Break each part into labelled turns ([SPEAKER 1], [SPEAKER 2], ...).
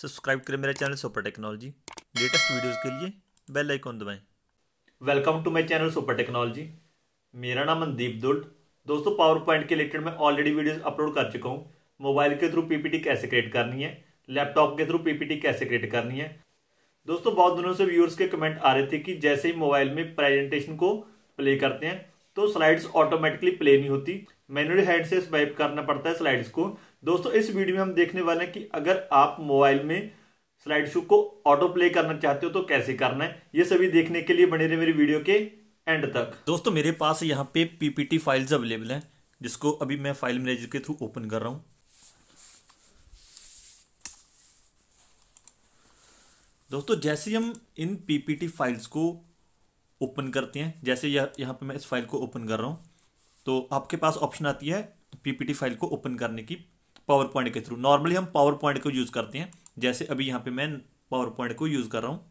[SPEAKER 1] subscribe करें मेरा channel super technology latest videos के लिए बेल आइकॉन दबाएं welcome to my channel super technology मेरा नाम मनदीप दुल्ट दोस्तों पावर पॉइंट के रिलेटेड मैं ऑलरेडी वीडियोस अपलोड कर चुका हूँ मोबाइल के थ्रू पीपीटी कैसे क्रिएट करनी है लैपटॉप के थ्रू पीपीटी कैसे क्रिएट करनी है दोस्तों बहुत दिनों से व्यूअर्स के कमेंट आ रहे थे कि जैसे ही मोबाइल में प्रेजेंटेशन को प्ले करते हैं तो स्लाइड्स ऑटोमेटिकली प्ले नहीं होती मैनुअली हैंड से स्वाइप करना पड़ता है स्लाइड्स को दोस्तों इस वीडियो में हम देखने वाले हैं कि अगर आप मोबाइल में स्लाइड शो को ऑटो प्ले करना चाहते हो तो कैसे करना है ये सभी देखने के लिए बने रहे मेरी वीडियो के एंड तक दोस्तों मेरे पास यहाँ पे पीपीटी फाइल्स अवेलेबल हैं जिसको अभी मैं फाइल मैनेजर के थ्रू ओपन कर रहा हूं दोस्तों जैसे हम इन पीपीटी फाइल्स को ओपन करते हैं जैसे यह यहाँ पे मैं इस फाइल को ओपन कर रहा हूँ तो आपके पास ऑप्शन आती है पीपीटी फाइल को ओपन करने की पावर पॉइंट के थ्रू नॉर्मली हम पावर पॉइंट को यूज़ करते हैं जैसे अभी यहाँ पे मैं पावर पॉइंट को यूज़ कर रहा हूँ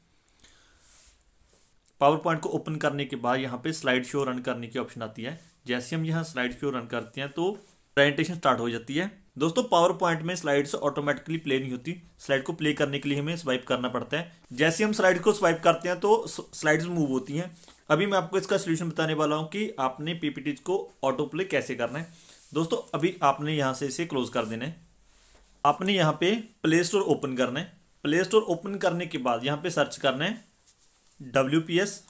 [SPEAKER 1] पावर पॉइंट को ओपन करने के बाद यहाँ पे स्लाइड शो रन करने की ऑप्शन आती है जैसे हम यहाँ स्लाइड शो रन करते हैं तो प्रेजेंटेशन स्टार्ट हो जाती है दोस्तों पावर पॉइंट में स्लाइड्स ऑटोमेटिकली प्ले नहीं होती स्लाइड को प्ले करने के लिए हमें स्वाइप करना पड़ता है जैसे हम स्लाइड को स्वाइप करते हैं तो स्लाइड्स मूव होती हैं अभी मैं आपको इसका सोल्यूशन बताने वाला हूँ कि आपने पीपीटीज को ऑटो प्ले कैसे करना है दोस्तों अभी आपने यहाँ से इसे क्लोज कर देना है आपने यहाँ पे प्ले स्टोर ओपन करना है प्ले स्टोर ओपन करने के बाद यहाँ पे सर्च करना है W P S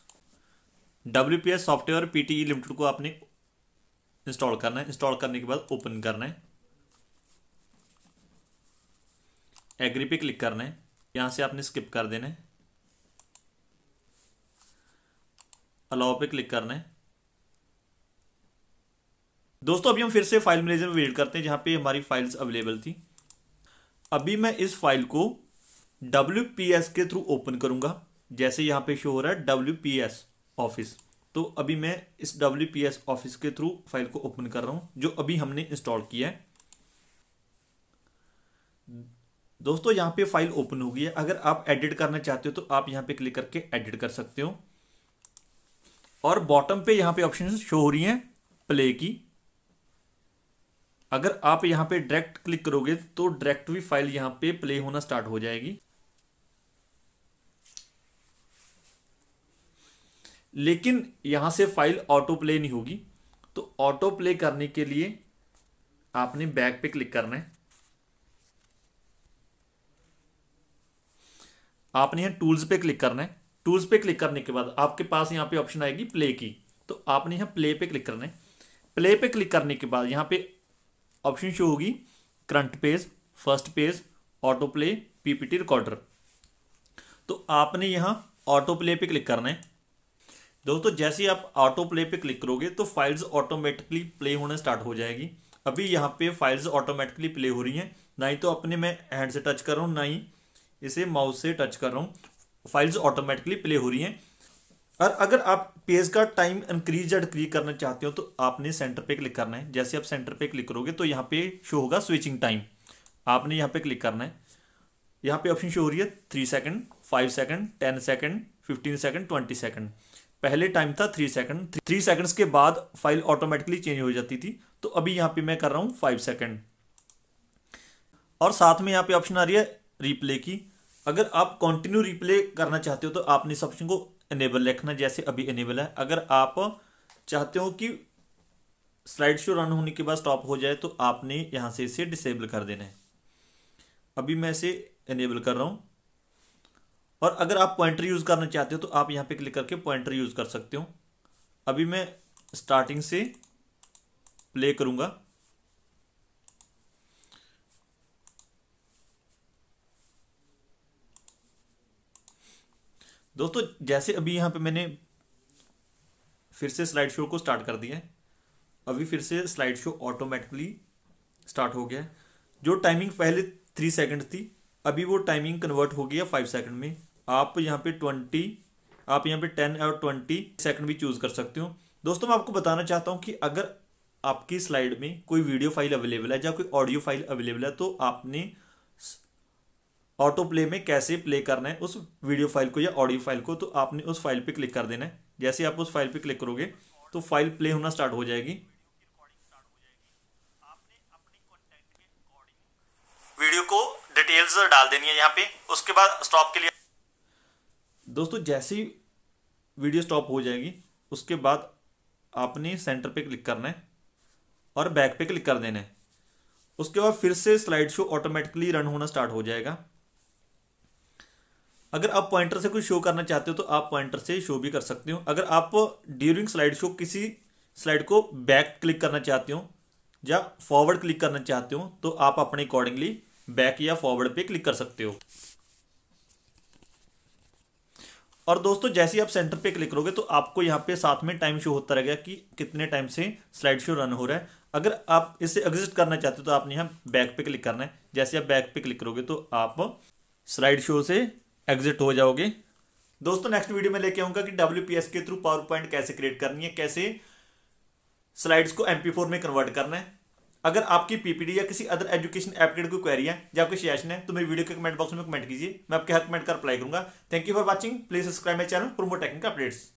[SPEAKER 1] W P S software P T limited को आपने इंस्टॉल करना है इंस्टॉल करने के बाद ओपन करना है एग्री पे क्लिक करना है यहाँ से आपने स्किप कर देना है अलाउ पे क्लिक करना है दोस्तों अभी हम फिर से फाइल मैनेजर में वेट करते हैं जहाँ पे हमारी फाइल्स अवेलेबल थी अभी मैं इस फाइल को डब्ल्यू के थ्रू ओपन करूँगा जैसे यहाँ पे शो हो रहा है डब्ल्यू ऑफिस तो अभी मैं इस डब्ल्यू ऑफिस के थ्रू फाइल को ओपन कर रहा हूँ जो अभी हमने इंस्टॉल किया है दोस्तों यहाँ पे फाइल ओपन हो गई है अगर आप एडिट करना चाहते हो तो आप यहाँ पे क्लिक करके एडिट कर सकते हो और बॉटम पे यहाँ पे ऑप्शन शो हो रही हैं प्ले की अगर आप यहाँ पे डायरेक्ट क्लिक करोगे तो डायरेक्ट भी फाइल यहाँ पे प्ले होना स्टार्ट हो जाएगी लेकिन यहाँ से फाइल ऑटो प्ले नहीं होगी तो ऑटो प्ले करने के लिए आपने बैक पे क्लिक करना है आपने यहाँ टूल्स पे क्लिक करना है टूल्स पे क्लिक करने के बाद आपके पास यहाँ पे ऑप्शन आएगी प्ले की तो आपने यहाँ प्ले पे क्लिक करना है प्ले पे क्लिक करने के बाद यहाँ पे ऑप्शन शो होगी current page first page auto play PPT recorder तो आपने यहाँ ऑटो प्ले पे क्लिक करना है दोस्तों जैसे ही आप ऑटो प्ले पे क्लिक करोगे तो फाइल्स ऑटोमेटिकली प्ले होना स्टार्ट हो जाएगी अभी यहाँ पे फाइल्स ऑटोमेटिकली प्ले हो रही हैं ना ही तो अपने मैं हैंड से टच कर रहा हूँ ना ही इसे माउस से टच कर रहा हूँ फाइल्स ऑटोमेटिकली प्ले हो रही हैं और अगर आप पेज का टाइम इंक्रीज या डिक्रीज करना चाहते हो तो आपने सेंटर पे क्लिक करना है जैसे आप सेंटर पे क्लिक करोगे तो यहाँ पे शो होगा स्विचिंग टाइम आपने यहाँ पे क्लिक करना है यहाँ पे ऑप्शन शो हो रही है three second five second ten second fifteen second twenty second पहले टाइम था थ्री सेकंड थ्री सेकंड्स के बाद फाइल ऑटोमेटिकली चेंज हो जाती थी तो अभी यहाँ पे मैं कर रहा हूँ फाइव सेकंड और साथ में यहाँ पे ऑप्शन आ रही है रिप्ले की अगर आप कंटिन्यू रिप्ले करना चाहते हो तो आपने इस ऑप्शन को इनेबल रखना जैसे अभी इनेबल है अगर आप चाहते हो कि स्लाइड शो रन होने के बाद स्टॉप हो जाए तो आपने यहाँ से इसे डिसेबल कर देना है अभी मैं इसे इनेबल कर रहा हूँ और अगर आप पॉइंटर यूज़ करना चाहते हो तो आप यहाँ पे क्लिक करके पॉइंटर यूज़ कर सकते हो अभी मैं स्टार्टिंग से प्ले करूँगा दोस्तों जैसे अभी यहाँ पे मैंने फिर से स्लाइड शो को स्टार्ट कर दिया है अभी फिर से स्लाइड शो ऑटोमेटिकली स्टार्ट हो गया है जो टाइमिंग पहले थ्री सेकंड थी अभी वो टाइमिंग कन्वर्ट हो गया फाइव सेकंड में आप यहाँ पे ट्वेंटी आप यहाँ पे टेन और ट्वेंटी सेकंड भी चूज़ कर सकते हो दोस्तों मैं आपको बताना चाहता हूँ कि अगर आपकी स्लाइड में कोई वीडियो फाइल अवेलेबल है या कोई ऑडियो फाइल अवेलेबल है तो आपने ऑटो प्ले में कैसे प्ले करना है उस वीडियो फाइल को या ऑडियो फाइल को तो आपने उस फाइल पे क्लिक कर देना है जैसे आप उस फाइल पे क्लिक करोगे तो फाइल प्ले होना स्टार्ट हो जाएगी वीडियो को डिटेल्स डाल देनी है यहाँ पे उसके बाद स्टॉप के लिए दोस्तों जैसी वीडियो स्टॉप हो जाएगी उसके बाद आपने सेंटर पे क्लिक करना है और बैक पे क्लिक कर देना है उसके बाद फिर से स्लाइड शो ऑटोमेटिकली रन होना स्टार्ट हो जाएगा अगर आप पॉइंटर से कुछ शो करना चाहते हो तो आप पॉइंटर से शो भी कर सकते हो अगर आप ड्यूरिंग स्लाइड शो किसी स्लाइड को बैक क्लिक करना चाहते हो या फॉरवर्ड क्लिक करना चाहते हो तो आप अपने अकॉर्डिंगली बैक या फॉरवर्ड पे क्लिक कर सकते हो और दोस्तों जैसे ही आप सेंटर पे क्लिक करोगे तो आपको यहाँ पे साथ में टाइम शो होता रहेगा कि कितने टाइम से स्लाइड शो रन हो रहा है अगर आप इसे एग्जिट करना चाहते हो तो आपने यहाँ बैक पे क्लिक करना है जैसे आप बैक पे क्लिक करोगे तो आप स्लाइड शो से एग्जिट हो जाओगे दोस्तों नेक्स्ट वीडियो में लेके आऊंगा कि डब्ल्यू के थ्रू पावर पॉइंट कैसे क्रिएट करनी है कैसे स्लाइड्स को एम में कन्वर्ट करना है अगर आपकी पीपीडी या किसी अदर एजुकेशन के कोई क्वेरी है या आपके सजेशन है तो मेरी वीडियो के कमेंट बॉक्स में कमेंट कीजिए मैं आपके हर कमेंट का अप्लाई करूंगा thank you for watching please subscribe my channel promo technique updates